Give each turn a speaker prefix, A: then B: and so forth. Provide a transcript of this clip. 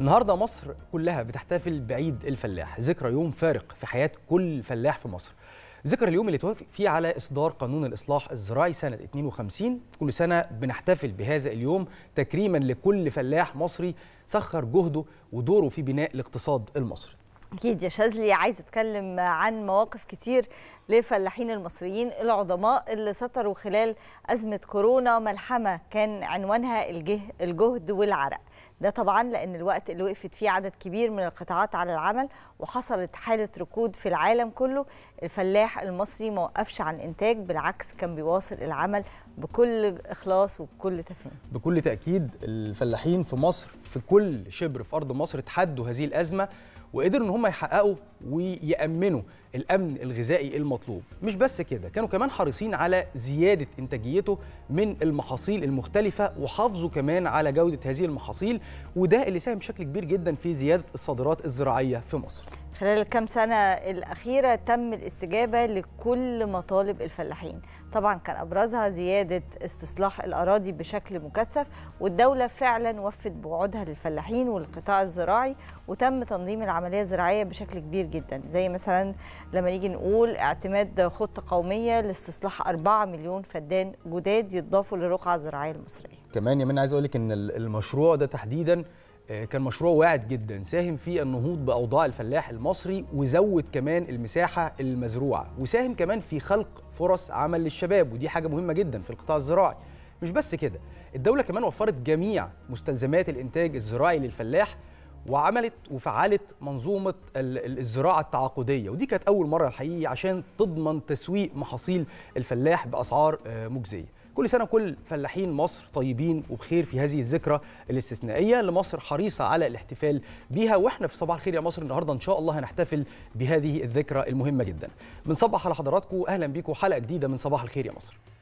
A: النهارده مصر كلها بتحتفل بعيد الفلاح ذكرى يوم فارق في حياه كل فلاح في مصر ذكر اليوم اللي توافق فيه على إصدار قانون الإصلاح الزراعي سنة 52 كل سنة بنحتفل بهذا اليوم تكريما لكل فلاح مصري سخر جهده ودوره في بناء الاقتصاد المصري
B: أكيد يا شاذلي عايزة أتكلم عن مواقف كتير للفلاحين المصريين العظماء اللي سطروا خلال أزمة كورونا ملحمة كان عنوانها الجه الجهد والعرق ده طبعا لأن الوقت اللي وقفت فيه عدد كبير من القطاعات على العمل وحصلت حالة ركود في العالم كله الفلاح المصري ما وقفش عن إنتاج بالعكس كان بيواصل العمل بكل إخلاص وبكل تفهم
A: بكل تأكيد الفلاحين في مصر في كل شبر في أرض مصر تحدوا هذه الأزمة وقدروا ان هم يحققوا ويأمنوا الأمن الغذائي المطلوب مش بس كده كانوا كمان حريصين على زيادة إنتاجيته من المحاصيل المختلفة وحافظوا كمان على جودة هذه المحاصيل وده اللي ساهم بشكل كبير جدا في زيادة الصادرات الزراعية في مصر
B: خلال الكام سنة الأخيرة تم الاستجابة لكل مطالب الفلاحين طبعا كان أبرزها زيادة استصلاح الأراضي بشكل مكثف والدولة فعلا وفت بوعودها للفلاحين والقطاع الزراعي وتم تنظيم العملية الزراعية بشكل كبير جدا جدا زي مثلا لما نيجي نقول اعتماد خطه قوميه لاستصلاح 4 مليون فدان جداد يتضافوا للرقعه الزراعيه المصريه.
A: كمان يا من عايز اقول لك ان المشروع ده تحديدا آه، كان مشروع واعد جدا ساهم في النهوض باوضاع الفلاح المصري وزود كمان المساحه المزروعه وساهم كمان في خلق فرص عمل للشباب ودي حاجه مهمه جدا في القطاع الزراعي مش بس كده الدوله كمان وفرت جميع مستلزمات الانتاج الزراعي للفلاح وعملت وفعلت منظومه الزراعه التعاقديه ودي كانت اول مره الحقيقه عشان تضمن تسويق محاصيل الفلاح باسعار آه، مجزيه كل سنه كل فلاحين مصر طيبين وبخير في هذه الذكرى الاستثنائيه اللي مصر حريصه على الاحتفال بها واحنا في صباح الخير يا مصر النهارده ان شاء الله هنحتفل بهذه الذكرى المهمه جدا بنصبح على حضراتكم اهلا بيكم حلقه جديده من صباح الخير يا مصر